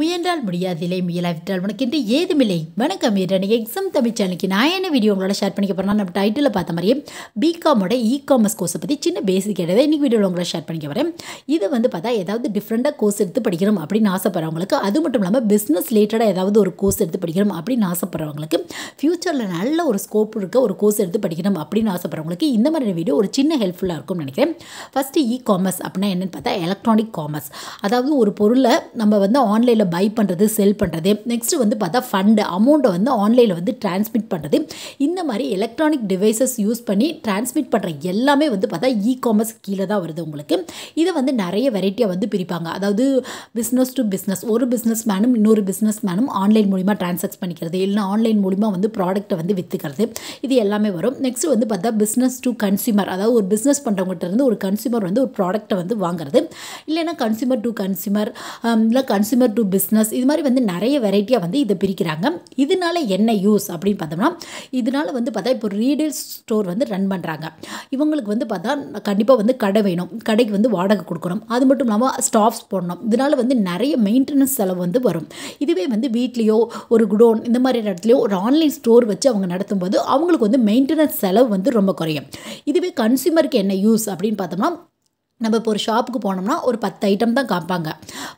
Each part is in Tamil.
முயன்றால் முடியாதில்லை முயலாவிட்டால் உனக்கு உனக்கென்று ஏதுமில்லை வணக்கம் இரண்டு எக்ஸாம் தமிழ் சேனலுக்கு நான் என்ன வீடியோ உங்களால் ஷேர் பண்ணிக்க போகிறேன் நம்ம டைட்டில் பார்த்த மாதிரியே பிகாமோட இ காமர்ஸ் கோர்ஸை பற்றி சின்ன பேசிக் கிடையாது இன்றைக்கி வீடியோவில் உங்களை ஷேர் பண்ணிக்க போகிறேன் இது வந்து பார்த்தா ஏதாவது டிஃப்ரெண்ட்டாக கோர்ஸ் எடுத்து படிக்கணும் அப்படின்னு ஆசைப்படுறவங்களுக்கு அது மட்டும் இல்லாமல் பிஸ்னஸ் ரிலேட்டடாக ஏதாவது ஒரு கோர்ஸ் எடுத்து படிக்கணும் அப்படின்னு ஆசைப்படுறவங்களுக்கு ஃப்யூச்சரில் நல்ல ஒரு ஸ்கோப் இருக்க ஒரு கோர்ஸ் எடுத்து படிக்கணும் அப்படின்னு ஆசைப்படுறவங்களுக்கு இந்த மாதிரி வீடியோ ஒரு சின்ன ஹெல்ப்ஃபுல்லாக இருக்கும்னு நினைக்கிறேன் ஃபஸ்ட்டு இ காமர்ஸ் அப்படின்னா என்னென்னு பார்த்தா எலக்ட்ரானிக் காமர்ஸ் அதாவது ஒரு பொருளை நம்ம வந்து ஆன்லைனில் ஆன்லைனில் பை பண்ணுறது செல் பண்ணுறது நெக்ஸ்ட்டு வந்து பார்த்தா ஃபண்டு அமௌண்ட்டை வந்து ஆன்லைனில் வந்து டிரான்ஸ்மிட் பண்ணுறது இந்த மாதிரி எலக்ட்ரானிக் டிவைசஸ் யூஸ் பண்ணி டிரான்ஸ்மிட் பண்ணுற எல்லாமே வந்து பார்த்தா இ காமர்ஸ் கீழே தான் வருது உங்களுக்கு இதை வந்து நிறைய வெரைட்டியாக வந்து பிரிப்பாங்க அதாவது பிஸ்னஸ் டு பிஸ்னஸ் ஒரு பிஸ்னஸ் மேனும் இன்னொரு பிஸ்னஸ் மேனும் ஆன்லைன் மூலிமா டிரான்சாக்ஸ் பண்ணிக்கிறது இல்லைனா ஆன்லைன் மூலிமா வந்து ப்ராடக்ட்டை வந்து விற்றுக்கிறது இது எல்லாமே வரும் நெக்ஸ்ட் வந்து பார்த்தா பிஸ்னஸ் டு கன்சியூமர் அதாவது ஒரு பிஸ்னஸ் இருந்து ஒரு கன்சியூமர் வந்து ஒரு ப்ராடக்ட்டை வந்து வாங்குறது இல்லைனா கன்சியூமர் டு கன்சியூமர் இல்லை கன்சியூமர் டு பிஸ்னஸ் இது மாதிரி வந்து நிறைய வெரைட்டியாக வந்து இதை பிரிக்கிறாங்க இதனால என்ன யூஸ் அப்படின்னு பார்த்தோம்னா இதனால் வந்து பார்த்தா இப்போ ரீடெயில் ஸ்டோர் வந்து ரன் பண்ணுறாங்க இவங்களுக்கு வந்து பார்த்தா கண்டிப்பாக வந்து கடை வேணும் கடைக்கு வந்து வாடகை கொடுக்கணும் அது மட்டும் இல்லாமல் ஸ்டாஃப்ஸ் போடணும் இதனால் வந்து நிறைய மெயின்டெனன்ஸ் செலவு வந்து வரும் இதுவே வந்து வீட்லேயோ ஒரு குடோன் இந்த மாதிரி இடத்துலையோ ஒரு ஆன்லைன் ஸ்டோர் வச்சு அவங்க நடத்தும் போது அவங்களுக்கு வந்து மெயின்டெனன்ஸ் செலவு வந்து ரொம்ப குறையும் இதுவே கன்சியூமருக்கு என்ன யூஸ் அப்படின்னு பார்த்தோம்னா நம்ம இப்போ ஒரு ஷாப்புக்கு போனோம்னா ஒரு பத்து ஐட்டம் தான் காப்பாங்க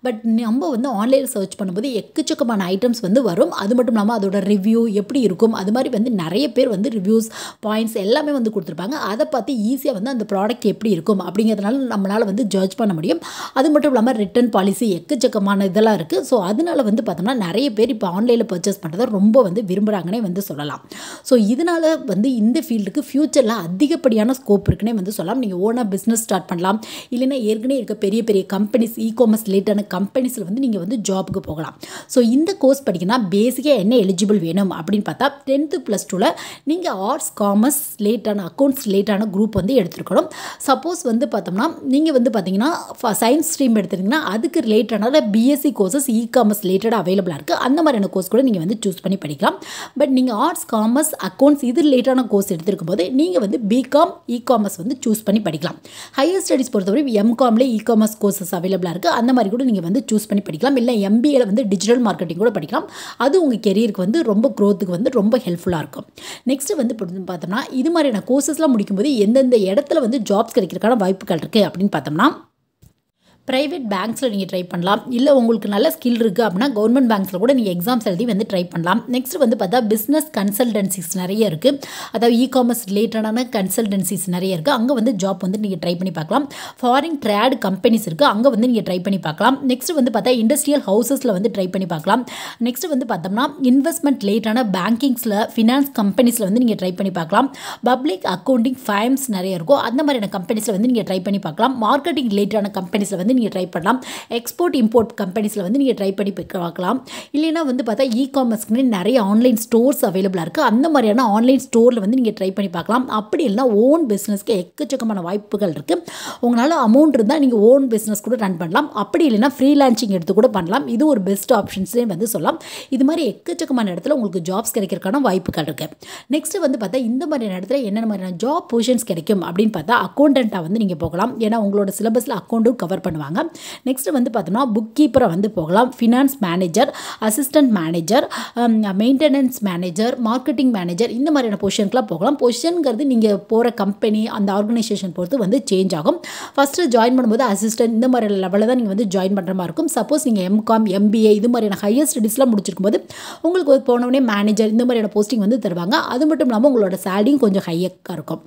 பட் நம்ம வந்து ஆன்லைனில் சர்ச் பண்ணும்போது எக்கச்சக்கமான ஐட்டம்ஸ் வந்து வரும் அது மட்டும் இல்லாமல் அதோட ரிவ்யூ எப்படி இருக்கும் அது மாதிரி வந்து நிறைய பேர் வந்து ரிவ்யூஸ் பாயிண்ட்ஸ் எல்லாமே வந்து கொடுத்துருப்பாங்க அதை பார்த்து ஈஸியாக வந்து அந்த ப்ராடக்ட் எப்படி இருக்கும் அப்படிங்கிறதுனால நம்மளால் வந்து ஜட்ஜ் பண்ண முடியும் அது மட்டும் இல்லாமல் ரிட்டர்ன் பாலிசி எக்கச்சக்கமான இதெல்லாம் இருக்குது ஸோ அதனால் வந்து பார்த்தோம்னா நிறைய பேர் இப்போ ஆன்லைனில் பர்ச்சேஸ் பண்ணுறதை ரொம்ப வந்து விரும்புகிறாங்கன்னே வந்து சொல்லலாம் ஸோ இதனால் வந்து இந்த ஃபீல்டுக்கு ஃப்யூச்சரில் அதிகப்படியான ஸ்கோப் இருக்குன்னே வந்து சொல்லலாம் நீங்கள் ஓனாக பிஸ்னஸ் ஸ்டார்ட் பண்ணலாம் இல்லைனா ஏற்கனவே இருக்க பெரிய பெரிய கம்பெனிஸ் இ காமர்ஸ் ரிலேட்டான கம்பெனிஸில் வந்து நீங்கள் வந்து ஜாபுக்கு போகலாம் ஸோ இந்த கோர்ஸ் படிக்கணும்னா பேசிக்காக என்ன எலிஜிபிள் வேணும் அப்படின்னு பார்த்தா டென்த்து ப்ளஸ் டூவில் நீங்கள் ஆர்ட்ஸ் காமர்ஸ் ரிலேட்டான அக்கௌண்ட்ஸ் ரிலேட்டான குரூப் வந்து எடுத்துருக்கணும் சப்போஸ் வந்து பார்த்தோம்னா நீங்கள் வந்து பார்த்தீங்கன்னா சயின்ஸ் ஸ்ட்ரீம் எடுத்துருந்தீங்கன்னா அதுக்கு ரிலேட்டடான பிஎஸ்சி கோர்சஸ் இ காமர்ஸ் ரிலேட்டடாக அவைலபிளாக இருக்குது அந்த மாதிரியான கோர்ஸ் கூட நீங்கள் வந்து சூஸ் பண்ணி படிக்கலாம் பட் நீங்கள் ஆர்ட்ஸ் காமர்ஸ் அக்கௌண்ட்ஸ் இது ரிலேட்டடான கோர்ஸ் எடுத்துருக்கும் போது நீங்கள் வந்து பிகாம் இ காமர்ஸ் வந்து சூஸ் பண்ணி படிக்கலாம் ஹையர் ஸ்டடீஸ் பொறுத்தவரை எம்காம்லேயே இ காமர்ஸ் கோர்சஸ் அவைலபிளாக இருக்குது அந்த மாதிரி கூட நீங்கள் வந்து சூஸ் பண்ணி படிக்கலாம் இல்லை எம்பிஏல வந்து டிஜிட்டல் மார்க்கெட்டிங் கூட படிக்கலாம் அது உங்கள் கெரியருக்கு வந்து ரொம்ப க்ரோத்துக்கு வந்து ரொம்ப ஹெல்ப்ஃபுல்லாக இருக்கும் நெக்ஸ்ட் வந்து பார்த்தோம்னா இது மாதிரியான கோர்சஸ்லாம் முடிக்கும்போது எந்தெந்த இடத்துல வந்து ஜாப்ஸ் கிடைக்கிறதுக்கான வாய்ப்புகள் இருக்குது அப்படின்னு பார்த்தோம்னா ப்ரைவேட் பேங்க்ஸில் நீங்கள் ட்ரை பண்ணலாம் இல்லை உங்களுக்கு நல்ல ஸ்கில் இருக்குது அப்படின்னா கவர்மெண்ட் பேங்க்ஸில் கூட நீங்கள் எக்ஸாம்ஸ் எழுதி வந்து ட்ரை பண்ணலாம் நெக்ஸ்ட் வந்து பார்த்தா பிஸ்னஸ் கன்சல்டன்சிஸ் நிறைய இருக்குது அதாவது இ காமர்ஸ் ரிலேட்டடான கன்சல்டன்சிஸ் நிறைய இருக்குது அங்கே வந்து ஜாப் வந்து நீங்கள் ட்ரை பண்ணி பார்க்கலாம் ஃபாரின் ட்ரேட் கம்பெனிஸ் இருக்குது அங்கே வந்து நீங்கள் ட்ரை பண்ணி பார்க்கலாம் நெக்ஸ்ட் வந்து பார்த்தா இண்டஸ்ட்ரியல் ஹவுசஸில் வந்து ட்ரை பண்ணி பார்க்கலாம் நெக்ஸ்ட் வந்து பார்த்தோம்னா இன்வெஸ்ட்மெண்ட் ரிலேட்டான பேங்கிங்ஸில் ஃபினான்ஸ் கம்பெனிஸில் வந்து நீங்கள் ட்ரை பண்ணி பார்க்கலாம் பப்ளிக் அக்கௌண்டிங் ஃபைம்ஸ் நிறைய இருக்கும் அந்த மாதிரியான கம்பெனிஸில் வந்து நீங்கள் ட்ரை பண்ணி பார்க்கலாம் மார்க்கெட்டிங் ரிலேட்டடான கம்பெனிஸில் வந்து நீங்கள் ட்ரை பண்ணலாம் எக்ஸ்போர்ட் இம்போர்ட் கம்பெனிஸில் வந்து நீங்கள் ட்ரை பண்ணி பார்க்கலாம் இல்லைனா வந்து பார்த்தா இ காமர்ஸ்க்குன்னு நிறைய ஆன்லைன் ஸ்டோர்ஸ் அவைலபிளாக இருக்குது அந்த மாதிரியான ஆன்லைன் ஸ்டோரில் வந்து நீங்கள் ட்ரை பண்ணி பார்க்கலாம் அப்படி இல்லைனா ஓன் பிஸ்னஸ்க்கு எக்கச்சக்கமான வாய்ப்புகள் இருக்குது உங்களால் அமௌண்ட் இருந்தால் நீங்கள் ஓன் பிஸ்னஸ் கூட ரன் பண்ணலாம் அப்படி இல்லைனா ஃப்ரீலான்சிங் எடுத்து கூட பண்ணலாம் இது ஒரு பெஸ்ட் ஆப்ஷன்ஸ்லேயே வந்து சொல்லலாம் இது மாதிரி எக்கச்சக்கமான இடத்துல உங்களுக்கு ஜாப்ஸ் கிடைக்கிறதுக்கான வாய்ப்புகள் இருக்குது நெக்ஸ்ட்டு வந்து பார்த்தா இந்த மாதிரியான இடத்துல என்னென்ன மாதிரியான ஜாப் பொசிஷன்ஸ் கிடைக்கும் அப்படின்னு பார்த்தா அக்கௌண்டண்ட்டாக வந்து நீங்கள் போகலாம் ஏன்னா உங்களோட சிலபஸில் அக்கௌண்ட்டும் கவர் பண்ணுவாங்க பண்ணுவாங்க நெக்ஸ்ட்டு வந்து பார்த்தோம்னா புக் கீப்பரை வந்து போகலாம் finance manager assistant manager maintenance manager marketing manager இந்த மாதிரியான பொசிஷனுக்குலாம் போகலாம் பொசிஷனுங்கிறது நீங்கள் போகிற கம்பெனி அந்த ஆர்கனைசேஷன் பொறுத்து வந்து சேஞ்ச் ஆகும் ஃபஸ்ட்டு ஜாயின் பண்ணும்போது அசிஸ்டன்ட் இந்த மாதிரி லெவலில் தான் நீங்கள் வந்து ஜாயின் பண்ணுற மாதிரி இருக்கும் சப்போஸ் நீங்கள் எம்காம் எம்பிஏ இது மாதிரியான ஹையர் ஸ்டடீஸ்லாம் முடிச்சிருக்கும் போது உங்களுக்கு போனவொடனே மேனேஜர் இந்த மாதிரியான போஸ்டிங் வந்து தருவாங்க அது மட்டும் இல்லாமல் உங்களோட சேலரியும் கொஞ்சம் ஹையக்காக இருக்கும்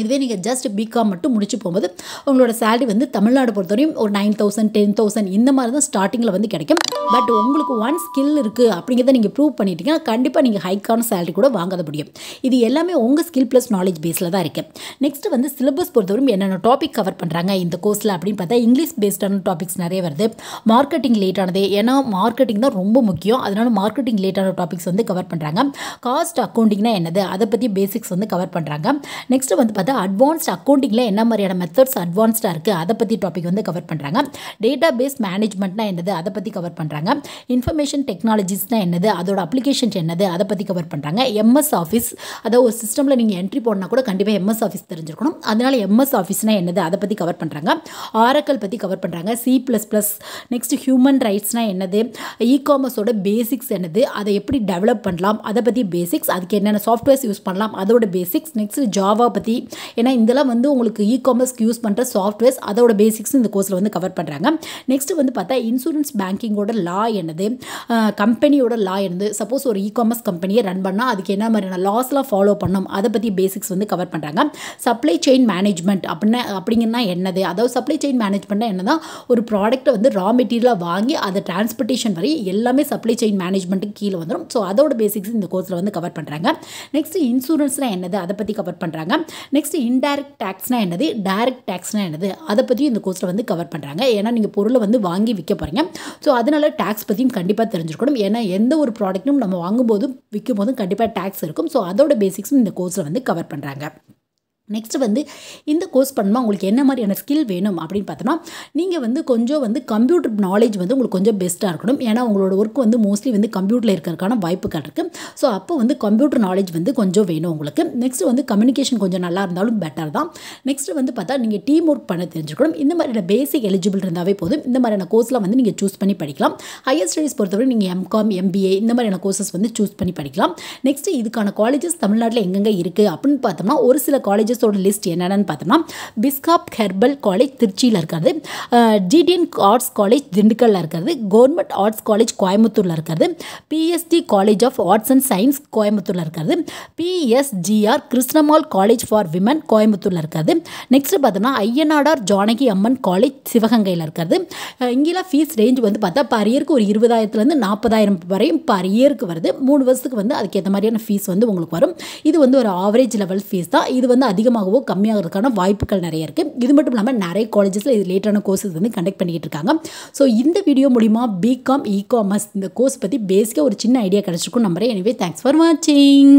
இதுவே நீங்கள் ஜஸ்ட் பிகாம் மட்டும் முடிச்சு போகும்போது உங்களோட சேலரி வந்து தமிழ்நாடு பொறுத்தவரையும் ஒரு நைன் தௌசண்ட் டென் தௌசண்ட் இந்த மாதிரி தான் ஸ்டார்டிங்கில் வந்து கிடைக்கும் பட் உங்களுக்கு ஒன் ஸ்கில் இருக்குது அப்படிங்கிறத நீங்கள் ப்ரூவ் பண்ணிட்டீங்கன்னா கண்டிப்பாக நீங்கள் ஹைக்கான சேலரி கூட வாங்காத முடியும் இது எல்லாமே உங்கள் ஸ்கில் ப்ளஸ் நாலேஜ் பேஸில் தான் இருக்குது நெக்ஸ்ட் வந்து சிலபஸ் பொறுத்தவரையும் என்னென்ன டாபிக் கவர் பண்ணுறாங்க இந்த கோர்ஸில் அப்படின்னு பார்த்தா இங்கிலீஷ் பேஸ்டான டாபிக்ஸ் நிறைய வருது மார்க்கெட்டிங் லேட்டானது ஏன்னா மார்க்கெட்டிங் தான் ரொம்ப முக்கியம் அதனால் மார்க்கெட்டிங் லேட்டான டாபிக்ஸ் வந்து கவர் பண்ணுறாங்க காஸ்ட் அக்கௌண்டிங்னா என்னது அதை பற்றி பேசிக்ஸ் வந்து கவர் பண்ணுறாங்க நெக்ஸ்ட் வந்து அதாவது அட்வான்ஸ்ட் அக்கௌண்டிங்கில் என்ன மாதிரியான மெத்தட்ஸ் அட்வான்ஸ்டாக இருக்குது அதை பற்றி டாபிக் வந்து கவர் பண்ணுறாங்க டேட்டா பேஸ் மேனேஜ்மெண்ட்னா என்னது அதை பற்றி கவர் பண்ணுறாங்க இன்ஃபர்மேஷன் டெக்னாலஜிஸ்னா என்னது அதோட அப்ளிகேஷன்ஸ் என்னது அதை பற்றி கவர் பண்ணுறாங்க எம்எஸ் ஆஃபீஸ் அதாவது ஒரு சிஸ்டமில் நீங்கள் என்ட்ரி போனால் கூட கண்டிப்பாக எம்எஸ் ஆஃபீஸ் தெரிஞ்சிருக்கணும் அதனால் எம்எஸ் ஆஃபீஸ்னால் என்னது அதை பற்றி கவர் பண்ணுறாங்க ஆரக்கல் பற்றி கவர் பண்ணுறாங்க C plus plus next human ரைட்ஸ்னால் என்னது இ காமர்ஸோட பேசிக்ஸ் என்னது அதை எப்படி டெவலப் பண்ணலாம் அதை பற்றி பேசிக்ஸ் அதுக்கு என்னென்ன சாஃப்ட்வேர்ஸ் யூஸ் பண்ணலாம் அதோட பேசிக்ஸ் நெக்ஸ்ட் ஜாவா பற்றி ஏன்னா இதெல்லாம் வந்து உங்களுக்கு இ காமர்ஸ்க்கு யூஸ் பண்ணுற சாஃப்ட்வேர்ஸ் அதோட பேசிக்ஸ் இந்த கோர்ஸில் வந்து கவர் பண்ணுறாங்க நெக்ஸ்ட் வந்து பார்த்தா இன்சூரன்ஸ் பேங்கிங்கோட லா என்னது கம்பெனியோட லா என்னது சப்போஸ் ஒரு இ காமர்ஸ் கம்பெனியை ரன் பண்ணால் அதுக்கு என்ன மாதிரியான லாஸ்லாம் ஃபாலோ பண்ணும் அதை பற்றி பேசிக்ஸ் வந்து கவர் பண்ணுறாங்க சப்ளை செயின் மேனேஜ்மெண்ட் அப்படின்னா அப்படிங்கன்னா என்னது அதாவது சப்ளை செயின் மேனேஜ்மெண்ட்னா தான் ஒரு ப்ராடக்ட்டை வந்து ரா மெட்டீரியலாக வாங்கி அதை டிரான்ஸ்போர்ட்டேஷன் வரை எல்லாமே சப்ளை செயின் மேனேஜ்மெண்ட்டுக்கு கீழே வந்துடும் ஸோ அதோட பேசிக்ஸ் இந்த கோர்ஸில் வந்து கவர் பண்ணுறாங்க நெக்ஸ்ட் இன்சூரன்ஸ்னால் என்னது அதை பற்றி கவர் பண்ணுறாங்க நெக்ஸ்ட் இன்டைரக்ட் டேக்ஸ்னா என்னது டைரக்ட் டேக்ஸ்னா என்னது அதை பற்றியும் இந்த கோர்ஸில் வந்து கவர் பண்ணுறாங்க ஏன்னா நீங்கள் பொருளை வந்து வாங்கி விற்க போகிறீங்க ஸோ அதனால் டேக்ஸ் பற்றியும் கண்டிப்பாக தெரிஞ்சிருக்கணும் ஏன்னா எந்த ஒரு ப்ராடக்ட்டும் நம்ம வாங்கும்போதும் விற்கும் போதும் கண்டிப்பாக டேக்ஸ் இருக்கும் ஸோ அதோட பேசிக்ஸும் இந்த கோர்ஸில் வந்து கவர் பண்ணுறாங்க நெக்ஸ்ட் வந்து இந்த கோர்ஸ் பண்ணுமா உங்களுக்கு என்ன மாதிரியான ஸ்கில் வேணும் அப்படின்னு பார்த்தோம்னா நீங்கள் வந்து கொஞ்சம் வந்து கம்ப்யூட்டர் நாலேஜ் வந்து உங்களுக்கு கொஞ்சம் பெஸ்ட்டாக இருக்கணும் ஏன்னா உங்களோட ஒர்க் வந்து மோஸ்ட்லி வந்து கம்ப்யூட்டரில் இருக்கிறதுக்கான வாய்ப்புகள் இருக்குது ஸோ அப்போ வந்து கம்ப்யூட்டர் நாலேஜ் வந்து கொஞ்சம் வேணும் உங்களுக்கு நெக்ஸ்ட் வந்து கம்யூனிகேஷன் கொஞ்சம் நல்லா இருந்தாலும் பெட்டர் தான் நெக்ஸ்ட் வந்து பார்த்தா நீங்கள் டீம் ஒர்க் பண்ண தெரிஞ்சுக்கணும் இந்த மாதிரியான பேசிக் எலிஜிபிள் இருந்தாவே போதும் இந்த மாதிரியான கோர்ஸ்லாம் வந்து நீங்கள் சூஸ் பண்ணி படிக்கலாம் ஹையர் ஸ்டடீஸ் பொறுத்தவரை நீங்கள் எம்காம் எம்பிஏ இந்த மாதிரியான கோர்சஸ் வந்து சூஸ் பண்ணி படிக்கலாம் நெக்ஸ்ட் இதுக்கான காலேஜஸ் தமிழ்நாட்டில் எங்கெங்கே இருக்குது அப்படின்னு பார்த்தோம்னா ஒரு சில காலேஜ் காலேஜஸோட லிஸ்ட் என்னென்னு பார்த்தோம்னா பிஸ்காப் ஹெர்பல் காலேஜ் திருச்சியில் இருக்கிறது ஜிடிஎன் ஆர்ட்ஸ் காலேஜ் திண்டுக்கல்லில் இருக்கிறது கவர்மெண்ட் ஆர்ட்ஸ் காலேஜ் கோயம்புத்தூரில் இருக்கிறது PSG college of arts and science கோயம்புத்தூரில் இருக்கிறது PSGR Krishnammal college for women கோயம்புத்தூரில் இருக்கிறது நெக்ஸ்ட் பார்த்தோம்னா ஐயனாடார் ஜானகி அம்மன் காலேஜ் சிவகங்கையில் இருக்கிறது இங்கெல்லாம் ஃபீஸ் ரேஞ்ச் வந்து பார்த்தா பர் இயருக்கு ஒரு இருபதாயிரத்துலேருந்து நாற்பதாயிரம் வரையும் பர் இயருக்கு வருது மூணு வருஷத்துக்கு வந்து அதுக்கேற்ற மாதிரியான ஃபீஸ் வந்து உங்களுக்கு வரும் இது வந்து ஒரு ஆவரேஜ் லெவல் ஃபீஸ் தான் இது வந்து அதிக அதிகமாகவோ கம்மியாகிறதுக்கான வாய்ப்புகள் நிறைய இருக்குது இது மட்டும் இல்லாமல் நிறைய காலேஜஸில் இது லேட்டான கோர்ஸஸ் வந்து கண்டக்ட் பண்ணிக்கிட்டு இருக்காங்க ஸோ இந்த வீடியோ மூலிமா பிகாம் இ காமர்ஸ் இந்த கோர்ஸ் பற்றி பேசிக்காக ஒரு சின்ன ஐடியா கிடச்சிருக்கும் நம்புறேன் எனவே தேங்க்ஸ் ஃபார் வாட்சிங்